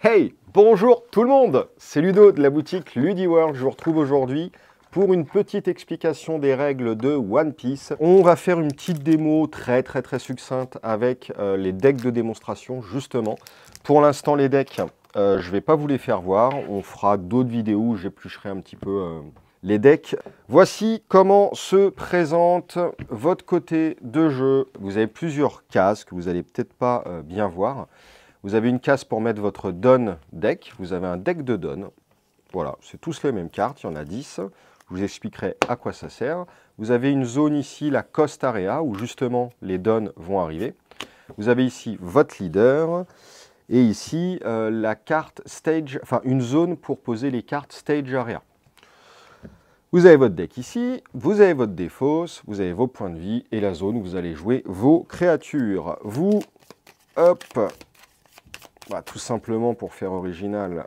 Hey, bonjour tout le monde C'est Ludo de la boutique World. je vous retrouve aujourd'hui pour une petite explication des règles de One Piece. On va faire une petite démo très très très succincte avec euh, les decks de démonstration justement. Pour l'instant les decks, euh, je ne vais pas vous les faire voir, on fera d'autres vidéos où j'éplucherai un petit peu euh, les decks. Voici comment se présente votre côté de jeu. Vous avez plusieurs cases que vous n'allez peut-être pas bien voir. Vous avez une case pour mettre votre Don deck. Vous avez un deck de Don. Voilà, c'est tous les mêmes cartes. Il y en a 10. Je vous expliquerai à quoi ça sert. Vous avez une zone ici, la Cost Area, où justement les donnes vont arriver. Vous avez ici votre leader. Et ici, euh, la carte stage, enfin une zone pour poser les cartes stage area. Vous avez votre deck ici, vous avez votre défausse, vous avez vos points de vie et la zone où vous allez jouer vos créatures. Vous, hop, bah, tout simplement, pour faire original,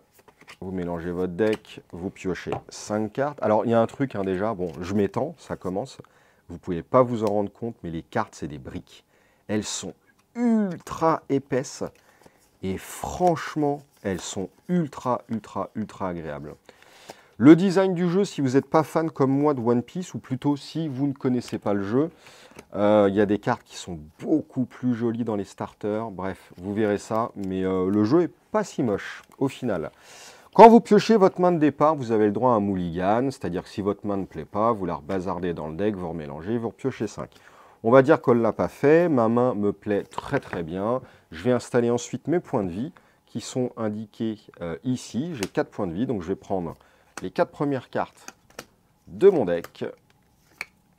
vous mélangez votre deck, vous piochez 5 cartes. Alors, il y a un truc hein, déjà, bon, je m'étends, ça commence. Vous ne pouvez pas vous en rendre compte, mais les cartes, c'est des briques. Elles sont ultra épaisses et franchement, elles sont ultra, ultra, ultra agréables. Le design du jeu, si vous n'êtes pas fan comme moi de One Piece, ou plutôt si vous ne connaissez pas le jeu, euh, il y a des cartes qui sont beaucoup plus jolies dans les starters. Bref, vous verrez ça, mais euh, le jeu est pas si moche au final. Quand vous piochez votre main de départ, vous avez le droit à un mulligan, c'est-à-dire que si votre main ne plaît pas, vous la rebazardez dans le deck, vous remélangez, vous repiochez 5. On va dire qu'on ne l'a pas fait, ma main me plaît très très bien. Je vais installer ensuite mes points de vie qui sont indiqués euh, ici. J'ai 4 points de vie, donc je vais prendre les quatre premières cartes de mon deck.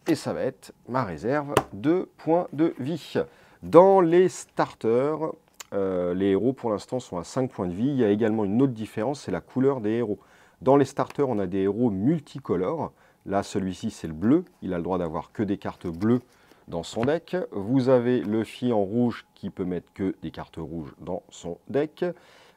Et ça va être ma réserve de points de vie. Dans les starters, euh, les héros pour l'instant sont à 5 points de vie. Il y a également une autre différence, c'est la couleur des héros. Dans les starters, on a des héros multicolores. Là, celui-ci, c'est le bleu. Il a le droit d'avoir que des cartes bleues dans son deck. Vous avez le fi en rouge qui peut mettre que des cartes rouges dans son deck.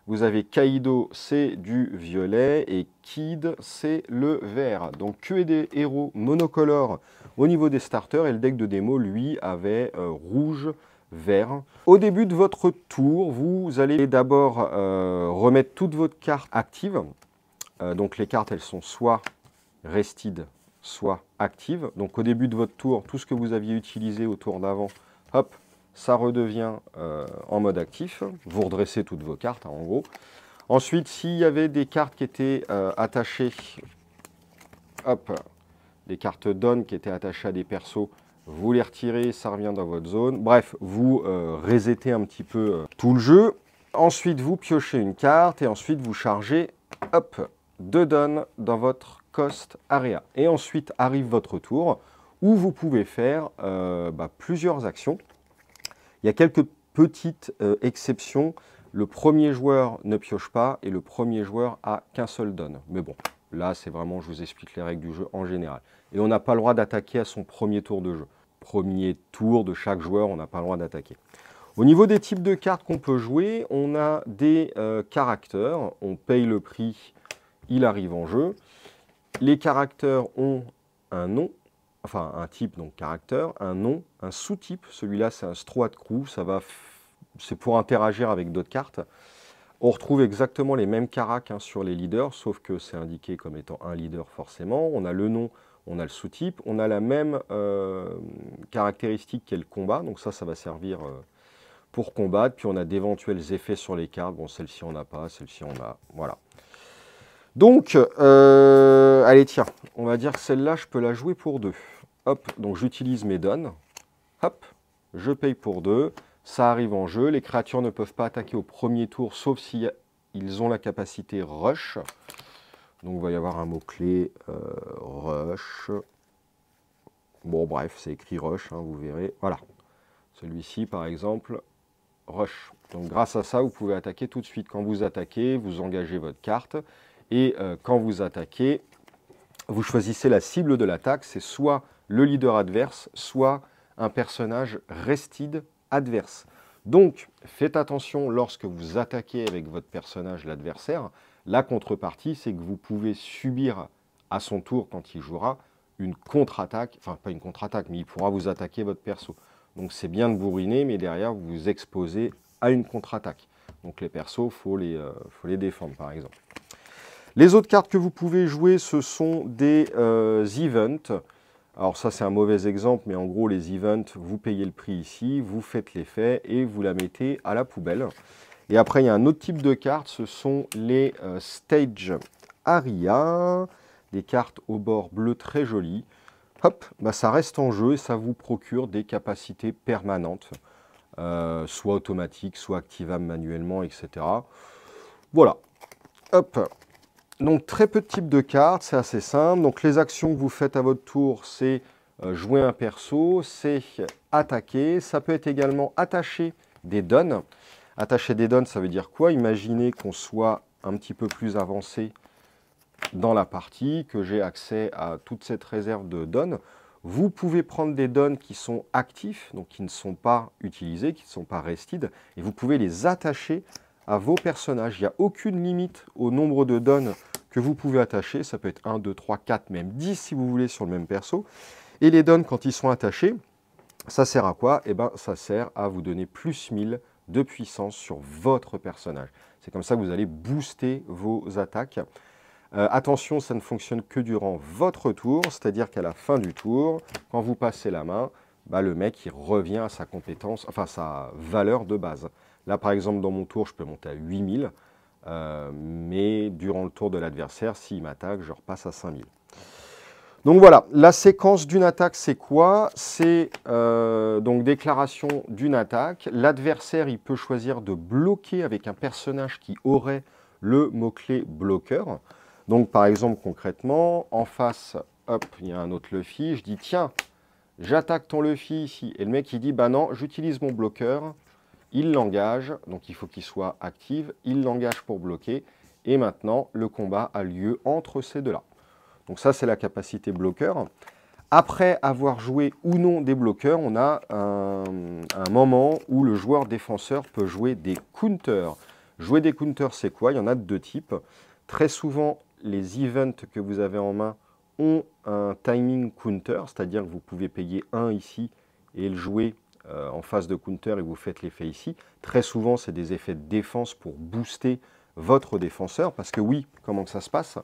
Vous avez Kaido, c'est du violet, et Kid, c'est le vert. Donc que des héros monocolores au niveau des starters, et le deck de démo, lui, avait euh, rouge, vert. Au début de votre tour, vous allez d'abord euh, remettre toutes votre cartes actives. Euh, donc les cartes, elles sont soit restides, soit actives. Donc au début de votre tour, tout ce que vous aviez utilisé au tour d'avant, hop, ça redevient euh, en mode actif. Vous redressez toutes vos cartes, hein, en gros. Ensuite, s'il y avait des cartes qui étaient euh, attachées, hop, des cartes donne qui étaient attachées à des persos, vous les retirez, ça revient dans votre zone. Bref, vous euh, un petit peu euh, tout le jeu. Ensuite, vous piochez une carte et ensuite vous chargez, hop, deux donnes dans votre cost area. Et ensuite arrive votre tour où vous pouvez faire bah, plusieurs actions. Il y a quelques petites euh, exceptions. Le premier joueur ne pioche pas et le premier joueur a qu'un seul donne. Mais bon, là, c'est vraiment, je vous explique les règles du jeu en général. Et on n'a pas le droit d'attaquer à son premier tour de jeu. Premier tour de chaque joueur, on n'a pas le droit d'attaquer. Au niveau des types de cartes qu'on peut jouer, on a des euh, caractères. On paye le prix, il arrive en jeu. Les caractères ont un nom enfin un type, donc caractère, un nom, un sous-type. Celui-là, c'est un Stroat Crew, ça va, c'est pour interagir avec d'autres cartes. On retrouve exactement les mêmes caracs hein, sur les leaders, sauf que c'est indiqué comme étant un leader forcément. On a le nom, on a le sous-type, on a la même euh, caractéristique qu'est le combat, donc ça, ça va servir euh, pour combattre. Puis on a d'éventuels effets sur les cartes. Bon, celle-ci, on n'a pas, celle-ci, on a. Voilà. Donc, euh, allez, tiens, on va dire que celle-là, je peux la jouer pour deux. Hop, donc j'utilise mes donnes. Hop, je paye pour deux. Ça arrive en jeu. Les créatures ne peuvent pas attaquer au premier tour, sauf s'ils ont la capacité rush. Donc il va y avoir un mot-clé euh, rush. Bon, bref, c'est écrit rush, hein, vous verrez. Voilà. Celui-ci, par exemple, rush. Donc grâce à ça, vous pouvez attaquer tout de suite. Quand vous attaquez, vous engagez votre carte. Et euh, quand vous attaquez, vous choisissez la cible de l'attaque. C'est soit le leader adverse soit un personnage restide adverse. Donc, faites attention lorsque vous attaquez avec votre personnage l'adversaire. La contrepartie, c'est que vous pouvez subir à son tour, quand il jouera, une contre-attaque. Enfin, pas une contre-attaque, mais il pourra vous attaquer votre perso. Donc, c'est bien de vous ruiner mais derrière, vous vous exposez à une contre-attaque. Donc, les persos, il faut, les, euh, faut les défendre, par exemple. Les autres cartes que vous pouvez jouer, ce sont des euh, events. Alors ça, c'est un mauvais exemple, mais en gros, les events, vous payez le prix ici, vous faites l'effet et vous la mettez à la poubelle. Et après, il y a un autre type de cartes, ce sont les euh, Stage Aria, des cartes au bord bleu très jolies. Hop, bah ça reste en jeu et ça vous procure des capacités permanentes, euh, soit automatiques, soit activables manuellement, etc. Voilà. Hop, donc très peu de types de cartes, c'est assez simple. Donc les actions que vous faites à votre tour, c'est euh, jouer un perso, c'est attaquer. Ça peut être également attacher des dons. Attacher des dons, ça veut dire quoi Imaginez qu'on soit un petit peu plus avancé dans la partie, que j'ai accès à toute cette réserve de dons. Vous pouvez prendre des dons qui sont actifs, donc qui ne sont pas utilisés, qui ne sont pas restides, et vous pouvez les attacher à vos personnages. Il n'y a aucune limite au nombre de dons que vous pouvez attacher. Ça peut être 1, 2, 3, 4, même 10 si vous voulez sur le même perso. Et les dons, quand ils sont attachés, ça sert à quoi Eh bien, ça sert à vous donner plus 1000 de puissance sur votre personnage. C'est comme ça que vous allez booster vos attaques. Euh, attention, ça ne fonctionne que durant votre tour, c'est-à-dire qu'à la fin du tour, quand vous passez la main, bah, le mec revient à sa compétence, enfin sa valeur de base. Là, par exemple, dans mon tour, je peux monter à 8000, euh, mais durant le tour de l'adversaire, s'il m'attaque, je repasse à 5000. Donc voilà, la séquence d'une attaque, c'est quoi C'est euh, donc déclaration d'une attaque. L'adversaire, il peut choisir de bloquer avec un personnage qui aurait le mot-clé bloqueur. Donc par exemple, concrètement, en face, hop, il y a un autre Luffy, je dis tiens, j'attaque ton Luffy ici. Et le mec, il dit bah non, j'utilise mon bloqueur, il l'engage, donc il faut qu'il soit active, il l'engage pour bloquer, et maintenant le combat a lieu entre ces deux-là. Donc ça c'est la capacité bloqueur. Après avoir joué ou non des bloqueurs, on a un, moment où le joueur défenseur peut jouer des counters. Jouer des counters c'est quoi Il y en a de deux types. Très souvent les events que vous avez en main ont un timing counter, c'est-à-dire que vous pouvez payer un ici et le jouer euh, en face de counter et vous faites l'effet ici. Très souvent, c'est des effets de défense pour booster votre défenseur, parce que oui, comment que ça se passe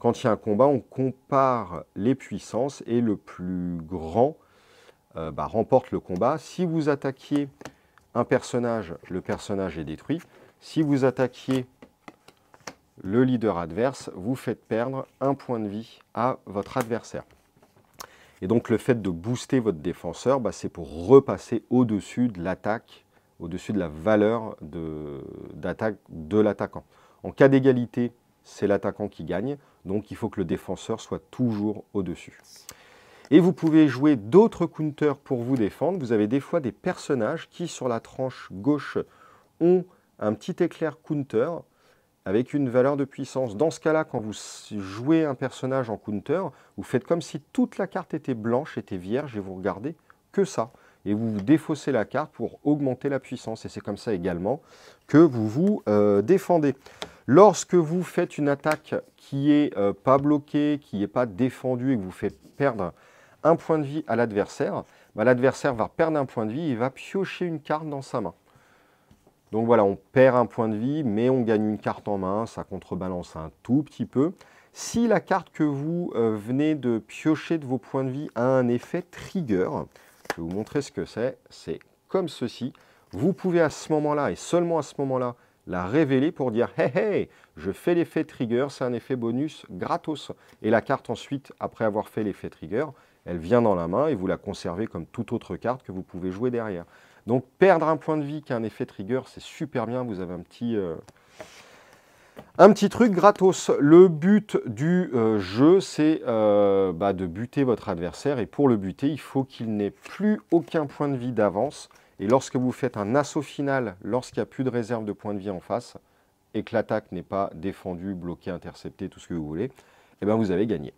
Quand il y a un combat, on compare les puissances et le plus grand euh, bah, remporte le combat. Si vous attaquiez un personnage, le personnage est détruit. Si vous attaquiez le leader adverse, vous faites perdre un point de vie à votre adversaire. Et donc le fait de booster votre défenseur, bah, c'est pour repasser au-dessus de l'attaque, au-dessus de la valeur d'attaque de l'attaquant. En cas d'égalité, c'est l'attaquant qui gagne, donc il faut que le défenseur soit toujours au-dessus. Et vous pouvez jouer d'autres counters pour vous défendre. Vous avez des fois des personnages qui, sur la tranche gauche, ont un petit éclair counter avec une valeur de puissance. Dans ce cas-là, quand vous jouez un personnage en counter, vous faites comme si toute la carte était blanche, était vierge, et vous regardez que ça. Et vous vous défaussez la carte pour augmenter la puissance. Et c'est comme ça également que vous vous euh, défendez. Lorsque vous faites une attaque qui n'est euh, pas bloquée, qui n'est pas défendue, et que vous faites perdre un point de vie à l'adversaire, bah, l'adversaire va perdre un point de vie, et il va piocher une carte dans sa main. Donc voilà, on perd un point de vie, mais on gagne une carte en main, ça contrebalance un tout petit peu. Si la carte que vous euh, venez de piocher de vos points de vie a un effet trigger, je vais vous montrer ce que c'est, c'est comme ceci. Vous pouvez à ce moment-là, et seulement à ce moment-là, la révéler pour dire « Hey, hey, je fais l'effet trigger, c'est un effet bonus gratos ». Et la carte ensuite, après avoir fait l'effet trigger, elle vient dans la main et vous la conservez comme toute autre carte que vous pouvez jouer derrière. Donc perdre un point de vie qui a un effet trigger, c'est super bien, vous avez un petit... Euh, un petit truc gratos, le but du euh, jeu, c'est euh, bah, de buter votre adversaire et pour le buter, il faut qu'il n'ait plus aucun point de vie d'avance. Et lorsque vous faites un assaut final, lorsqu'il n'y a plus de réserve de points de vie en face et que l'attaque n'est pas défendue, bloquée, interceptée, tout ce que vous voulez, eh ben, vous avez gagné.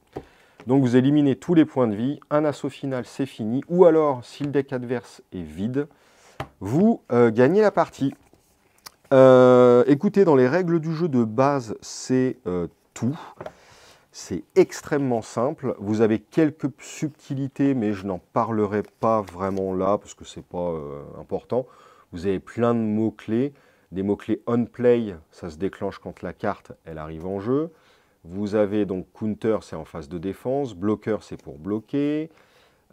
Donc vous éliminez tous les points de vie, un assaut final c'est fini, ou alors si le deck adverse est vide, vous euh, gagnez la partie. Euh, écoutez, dans les règles du jeu de base, c'est euh, tout. C'est extrêmement simple. Vous avez quelques subtilités, mais je n'en parlerai pas vraiment là, parce que ce n'est pas important. Vous avez plein de mots-clés. Des mots-clés on-play, ça se déclenche quand la carte elle arrive en jeu. Vous avez donc counter, c'est en phase de défense. Blocker, c'est pour bloquer.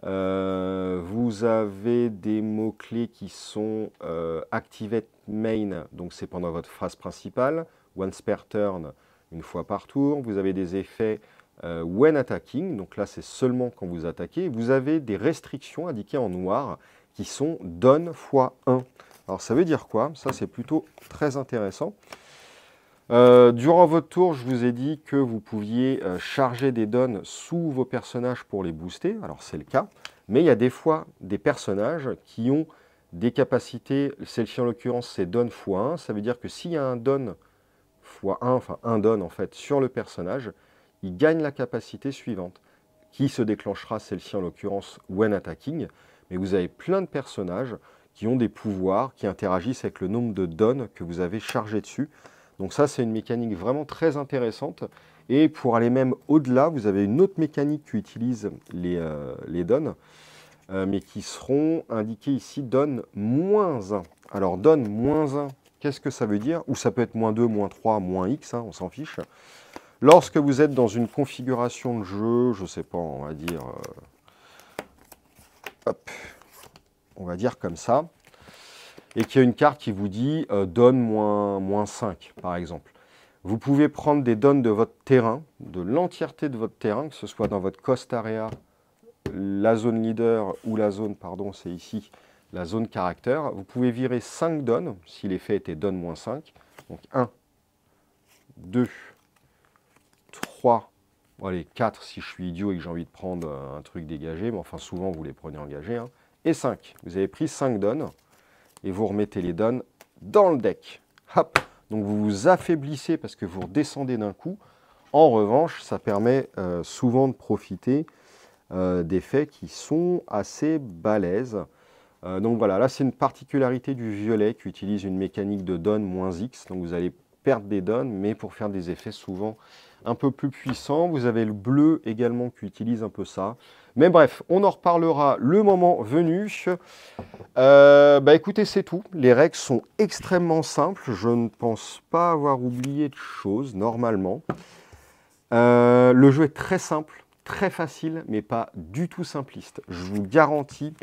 Euh, vous avez des mots-clés qui sont euh, activate main, donc c'est pendant votre phrase principale, once per turn, une fois par tour. Vous avez des effets euh, when attacking, donc là c'est seulement quand vous attaquez. Vous avez des restrictions indiquées en noir qui sont done x1. Alors ça veut dire quoi Ça c'est plutôt très intéressant. Euh, durant votre tour, je vous ai dit que vous pouviez euh, charger des dons sous vos personnages pour les booster. Alors c'est le cas, mais il y a des fois des personnages qui ont des capacités. Celle-ci en l'occurrence, c'est don x 1. Ça veut dire que s'il y a un don x 1, enfin un don en fait, sur le personnage, il gagne la capacité suivante, qui se déclenchera, celle-ci en l'occurrence, when attacking. Mais vous avez plein de personnages qui ont des pouvoirs, qui interagissent avec le nombre de dons que vous avez chargé dessus. Donc ça, c'est une mécanique vraiment très intéressante. Et pour aller même au-delà, vous avez une autre mécanique qui utilise les, euh, donnes, euh, mais qui seront indiquées ici donne moins 1. Alors donne moins 1, qu'est-ce que ça veut dire Ou ça peut être moins 2, moins 3, moins x, hein, on s'en fiche. Lorsque vous êtes dans une configuration de jeu, je ne sais pas, on va dire... Euh, on va dire comme ça, et qu'il y a une carte qui vous dit euh, donne moins, 5, par exemple. Vous pouvez prendre des donnes de votre terrain, de l'entièreté de votre terrain, que ce soit dans votre cost area, la zone leader ou la zone, pardon, c'est ici, la zone caractère. Vous pouvez virer 5 donnes, si l'effet était donne moins 5. Donc 1, 2, 3, allez, 4 si je suis idiot et que j'ai envie de prendre un truc dégagé, mais enfin souvent vous les prenez engagés, hein. et 5. Vous avez pris 5 donnes et vous remettez les donnes dans le deck. Donc vous vous affaiblissez parce que vous redescendez d'un coup. En revanche, ça permet euh, souvent de profiter euh, d'effets qui sont assez balèzes. Euh, donc voilà, là c'est une particularité du violet qui utilise une mécanique de donne moins X. Donc vous allez perdre des donnes, mais pour faire des effets souvent un peu plus puissants. Vous avez le bleu également qui utilise un peu ça. Mais bref, on en reparlera le moment venu. Euh, bah écoutez, c'est tout. Les règles sont extrêmement simples. Je ne pense pas avoir oublié de choses normalement. Euh, le jeu est très simple, très facile, mais pas du tout simpliste. Je vous garantis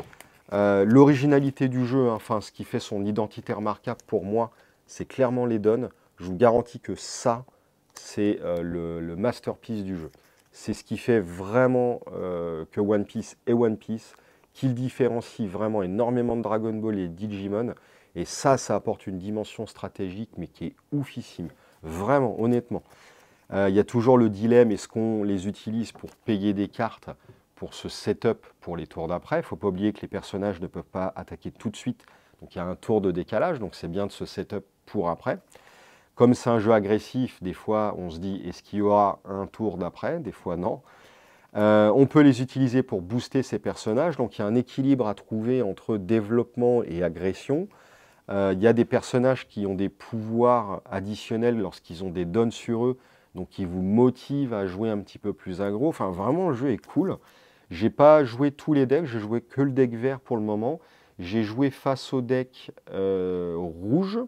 euh, l'originalité du jeu, hein, enfin ce qui fait son identité remarquable pour moi, c'est clairement les donnes. Je vous garantis que ça, c'est le masterpiece du jeu. C'est ce qui fait vraiment euh, que One Piece est One Piece, qu'il différencie vraiment énormément de Dragon Ball et Digimon. Et ça, ça apporte une dimension stratégique, mais qui est oufissime. Vraiment, honnêtement. Euh, il y a toujours le dilemme, est-ce qu'on les utilise pour payer des cartes pour ce setup pour les tours d'après Il ne faut pas oublier que les personnages ne peuvent pas attaquer tout de suite. Donc il y a un tour de décalage, donc c'est bien de ce setup pour après. Comme c'est un jeu agressif, des fois on se dit est-ce qu'il y aura un tour d'après Des fois non. Euh, on peut les utiliser pour booster ses personnages, donc il y a un équilibre à trouver entre développement et agression. Euh, il y a des personnages qui ont des pouvoirs additionnels lorsqu'ils ont des dons sur eux, donc qui vous motivent à jouer un petit peu plus aggro. Enfin, vraiment, le jeu est cool. J'ai pas joué tous les decks, j'ai joué que le deck vert pour le moment. J'ai joué face au deck euh, rouge,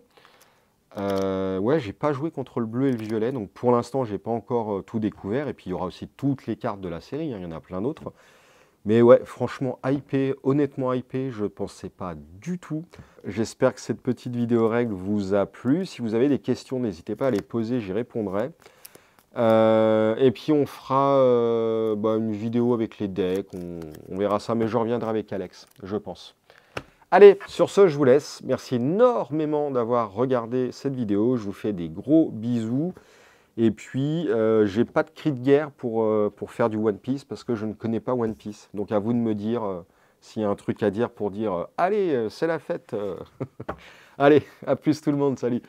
euh, ouais, j'ai pas joué contre le bleu et le violet, donc pour l'instant, j'ai pas encore euh, tout découvert. Et puis, il y aura aussi toutes les cartes de la série, hein, il y en a plein d'autres. Mais ouais, franchement, hypé, honnêtement hypé, je pensais pas du tout. J'espère que cette petite vidéo règle vous a plu. Si vous avez des questions, n'hésitez pas à les poser, j'y répondrai. Euh, et puis on fera bah, une vidéo avec les decks, on verra ça, mais je reviendrai avec Alex, je pense. Allez, sur ce, je vous laisse. Merci énormément d'avoir regardé cette vidéo. Je vous fais des gros bisous. Et puis, je euh, j'ai pas de cri de guerre pour, euh, pour faire du One Piece parce que je ne connais pas One Piece. Donc, à vous de me dire euh, s'il y a un truc à dire pour dire Allez, c'est la fête Allez, à plus tout le monde, salut